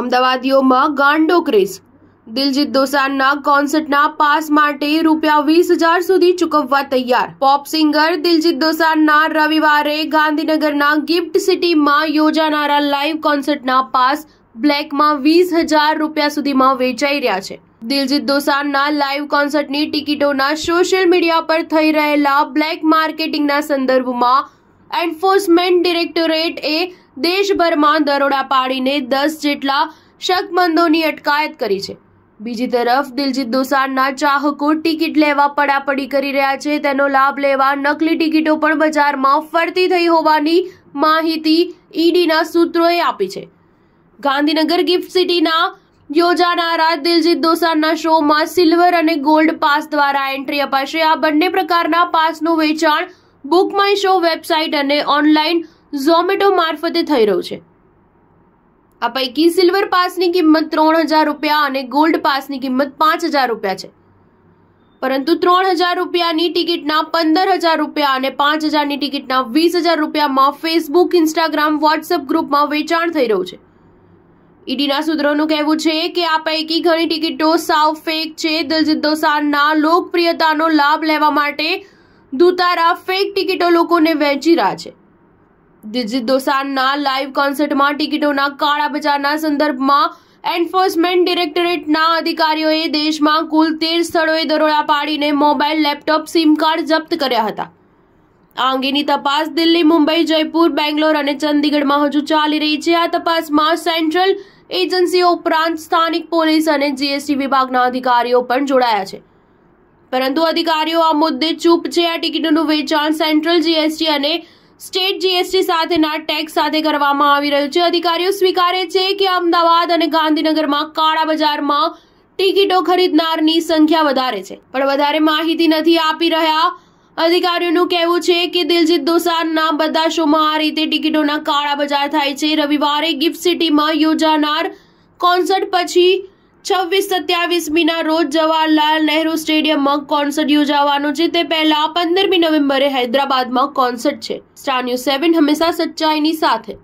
અમદાવાદીઓમાં ગાંડો craze દિલજીત દોસાનના કોન્સર્ટના pass માટે રૂપિયા વીસ હજાર સુધી ચૂકવવા તૈયાર પોપ સિંગર દિલજીત દોસાનના રવિવારે ગાંધીનગરના ગિફ્ટ સિટીમાં યોજાનારા લાઈવ કોન્સર્ટના પાસ બ્લેકમાં વીસ હજાર રૂપિયા સુધીમાં વેચાઈ રહ્યા છે દિલજીત દોસાનના લાઈવ કોન્સર્ટની ટિકિટોના સોશિયલ મીડિયા પર થઈ રહેલા બ્લેક માર્કેટિંગના સંદર્ભમાં એન્ફોર્સમેન્ટ ડિરેક્ટોરેટ એ દેશભરમાં દરોડા પાડીને દસ જેટલા શકમંદોની અટકાયત કરી છે બીજી તરફ દિલજીત દોસાનના ચાહકો ટિકિટ લેવા પડાપડી કરી રહ્યા છે તેનો લાભ લેવા નકલી ટિકિટો પણ બજારમાં ફરતી થઈ હોવાની માહિતી ઈડીના સૂત્રોએ આપી છે ગાંધીનગર ગિફ્ટ સિટીના યોજાનારા દિલજીત દોસાનના શોમાં સિલ્વર અને ગોલ્ડ પાસ દ્વારા એન્ટ્રી અપાશે આ બંને પ્રકારના પાસનું વેચાણ બુક માય શો વેબસાઇટ અને ઓનલાઈન ઝોમેટો મારફતે થઈ રહ્યું છે આ પૈકી સિલ્વર પાસની કિંમત ત્રણ હજાર રૂપિયા અને ગોલ્ડ પાસની કિંમત પાંચ હજાર રૂપિયા છે પરંતુ ત્રણ હજાર રૂપિયાની ટિકિટના પંદર હજાર રૂપિયા અને પાંચ હજારની ટિકિટના વીસ હજાર રૂપિયામાં ફેસબુક ઇન્સ્ટાગ્રામ વોટ્સઅપ ગ્રુપમાં વેચાણ થઈ રહ્યું છે ઈડીના સૂત્રોનું કહેવું છે કે આ પૈકી ઘણી ટિકિટો સાવ ફેક છે દલજીત દોસાનના લોકપ્રિયતાનો લાભ લેવા માટે દૂતારા ફેક ટિકિટો લોકોને વહેંચી રહ્યા છે દિલજીત દોસાનના લાઈવ કોન્સર્ટમાં ટિકિટોના કાળા બજારના સંદર્ભમાં એન્ફોર્સમેન્ટ ડિરેક્ટરેટના અધિકારીઓએ દેશમાં કુલ તેર સ્થળોએ દરોડા પાડીને મોબાઈલ લેપટોપ સિમ કાર્ડ જપ્ત કર્યા હતા આ અંગેની તપાસ દિલ્હી મુંબઈ જયપુર બેંગ્લોર અને ચંદીગઢમાં હજુ ચાલી રહી છે આ તપાસમાં સેન્ટ્રલ એજન્સીઓ ઉપરાંત સ્થાનિક પોલીસ અને જીએસટી વિભાગના અધિકારીઓ પણ જોડાયા છે પરંતુ અધિકારીઓ આ મુદ્દે ચૂપ છે આ ટિકિટોનું વેચાણ સેન્ટ્રલ જીએસટી અને સ્ટેટ જીએસટી સાથેના ટેક્સ સાથે કરવામાં આવી રહ્યું છે અધિકારીઓ સ્વીકારે છે કે અમદાવાદ અને ગાંધીનગરમાં કાળા બજારમાં ટિકિટો ખરીદનારની સંખ્યા વધારે છે પણ વધારે માહિતી નથી આપી રહ્યા અધિકારીઓનું કહેવું છે કે દિલજીત દોસારના બધા શોમાં આ રીતે ટિકિટોના કાળા બજાર થાય છે રવિવારે ગિફ્ટ સિટીમાં યોજાનાર કોન્સર્ટ પછી છવ્વીસ સત્યાવીસમીના રોજ જવાહરલાલ નહેરુ સ્ટેડિયમમાં કોન્સર્ટ યોજાવાનું છે તે પહેલા પંદરમી નવેમ્બરે હૈદરાબાદમાં કોન્સર્ટ છે સ્ટાર ન્યૂઝ સેવન હંમેશા સચ્ચાઈની સાથે